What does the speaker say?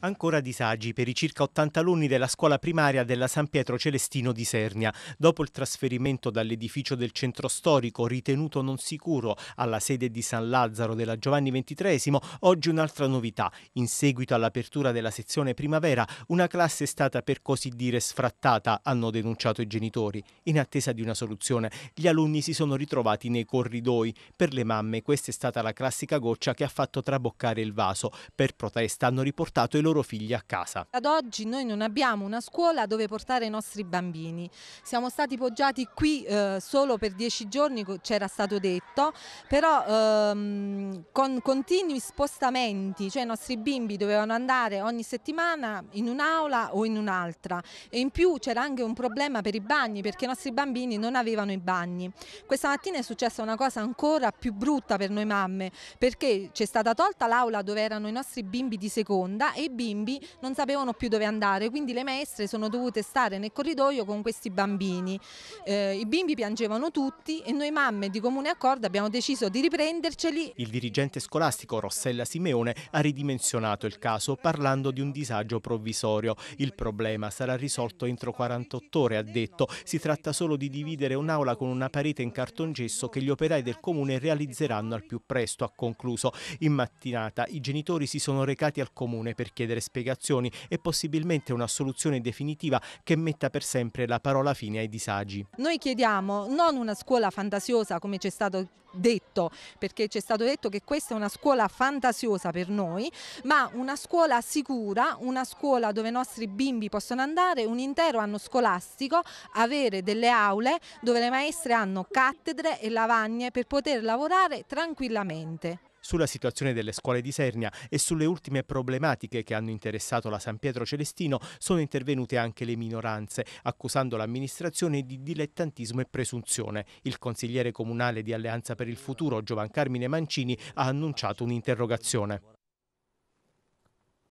Ancora disagi per i circa 80 alunni della scuola primaria della San Pietro Celestino di Sernia. Dopo il trasferimento dall'edificio del centro storico, ritenuto non sicuro, alla sede di San Lazzaro della Giovanni XXIII, oggi un'altra novità. In seguito all'apertura della sezione primavera, una classe è stata per così dire sfrattata, hanno denunciato i genitori. In attesa di una soluzione, gli alunni si sono ritrovati nei corridoi. Per le mamme questa è stata la classica goccia che ha fatto traboccare il vaso. Per protesta hanno riportato i loro figli a casa. Ad oggi noi non abbiamo una scuola dove portare i nostri bambini. Siamo stati poggiati qui eh, solo per dieci giorni, c'era stato detto, però ehm, con continui spostamenti, cioè i nostri bimbi dovevano andare ogni settimana in un'aula o in un'altra e in più c'era anche un problema per i bagni perché i nostri bambini non avevano i bagni. Questa mattina è successa una cosa ancora più brutta per noi mamme perché c'è stata tolta l'aula dove erano i nostri bimbi di seconda e i bimbi non sapevano più dove andare, quindi le maestre sono dovute stare nel corridoio con questi bambini. Eh, I bimbi piangevano tutti e noi mamme di comune accordo abbiamo deciso di riprenderceli. Il dirigente scolastico Rossella Simeone ha ridimensionato il caso parlando di un disagio provvisorio. Il problema sarà risolto entro 48 ore, ha detto. Si tratta solo di dividere un'aula con una parete in cartongesso che gli operai del comune realizzeranno al più presto, ha concluso. In mattinata i genitori si sono recati al comune per chiedere chiedere spiegazioni e possibilmente una soluzione definitiva che metta per sempre la parola fine ai disagi. Noi chiediamo non una scuola fantasiosa come c'è stato detto, perché ci è stato detto che questa è una scuola fantasiosa per noi, ma una scuola sicura, una scuola dove i nostri bimbi possono andare un intero anno scolastico, avere delle aule dove le maestre hanno cattedre e lavagne per poter lavorare tranquillamente sulla situazione delle scuole di Sernia e sulle ultime problematiche che hanno interessato la San Pietro Celestino sono intervenute anche le minoranze, accusando l'amministrazione di dilettantismo e presunzione. Il consigliere comunale di Alleanza per il Futuro, Giovan Carmine Mancini, ha annunciato un'interrogazione.